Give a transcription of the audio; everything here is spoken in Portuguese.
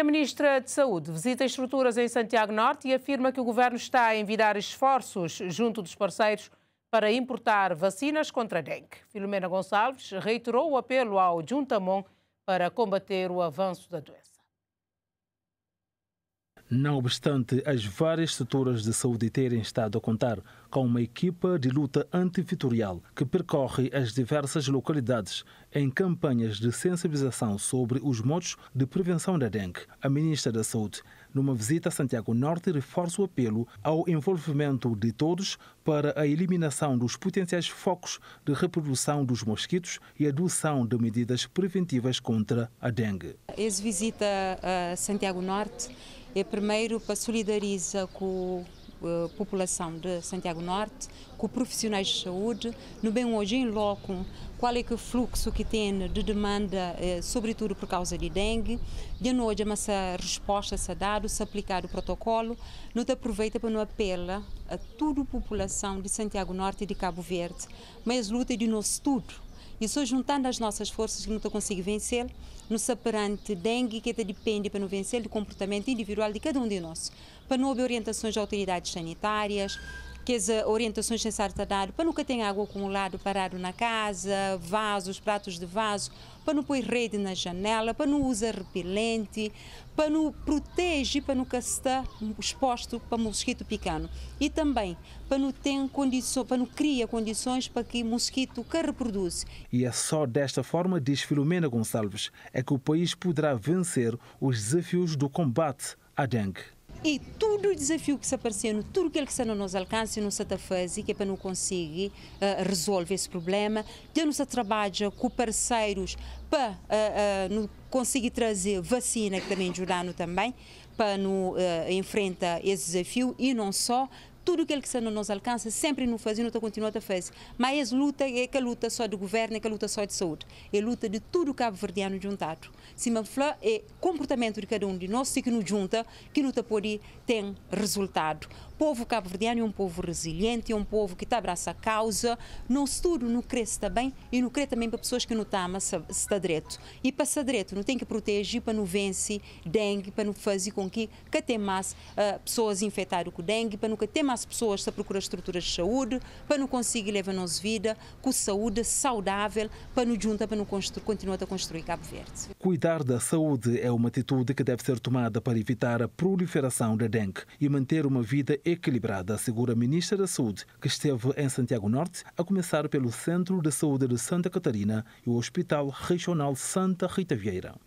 a Ministra de Saúde visita estruturas em Santiago Norte e afirma que o Governo está a envidar esforços junto dos parceiros para importar vacinas contra a dengue. Filomena Gonçalves reiterou o apelo ao Juntamon para combater o avanço da doença. Não obstante as várias estruturas de saúde terem estado a contar com uma equipa de luta antivitorial que percorre as diversas localidades em campanhas de sensibilização sobre os modos de prevenção da dengue, a Ministra da Saúde, numa visita a Santiago Norte, reforça o apelo ao envolvimento de todos para a eliminação dos potenciais focos de reprodução dos mosquitos e adoção de medidas preventivas contra a dengue. Esse visita a Santiago Norte é primeiro para solidariza com a eh, população de Santiago Norte, com profissionais de saúde, no bem hoje em loco, qual é que é o fluxo que tem de demanda, eh, sobretudo por causa de dengue, de hoje a nossa resposta se dado, se aplicar o protocolo, No te aproveita para não apela a toda a população de Santiago Norte e de Cabo Verde, mas luta de nosso tudo. E só juntando as nossas forças que não te consigo vencer, no separante dengue que depende para não vencer do comportamento individual de cada um de nós, para não haver orientações de autoridades sanitárias, que as orientações têm a dar para nunca ter água acumulada parado na casa, vasos, pratos de vaso, para não pôr rede na janela, para não usar repelente, para não proteger, para nunca estar exposto para mosquito picando. E também para não ter condições, para não criar condições para que mosquito que reproduz. E é só desta forma, diz Filomena Gonçalves, é que o país poderá vencer os desafios do combate à dengue. E todo o desafio que se apareceu, tudo aquilo que está no nosso alcance, não se está fazer, que é para não conseguir uh, resolver esse problema. Temos a trabalhar com parceiros para uh, uh, conseguir trazer vacina que também ajudando também para enfrentar esse desafio e não só tudo aquilo que não nos alcança, sempre não e não está continuando a fazer. Mas a luta é que a luta só do governo, é que a luta só é de saúde. É a luta de tudo o cabo-verdiano juntado. Se Flá é comportamento de cada um de nós, e que nos junta, que luta pode ter resultado povo cabo-verdiano é um povo resiliente, é um povo que está abraça a causa. Não se tudo não cresce também e não cresce também para pessoas que não estão se está direito. E para estar direito, não tem que proteger para não vencer dengue, para não fazer com que que tem mais uh, ah, pessoas infectadas com dengue, para nunca ter mais pessoas a procurar estruturas de saúde, para não conseguir levar a nossa vida com saúde saudável, para não junta, para não continuar a construir Cabo Verde. Cuidar da saúde é uma atitude que deve ser tomada para evitar a proliferação da dengue e manter uma vida equilibrada, assegura a Ministra da Saúde, que esteve em Santiago Norte, a começar pelo Centro de Saúde de Santa Catarina e o Hospital Regional Santa Rita Vieira.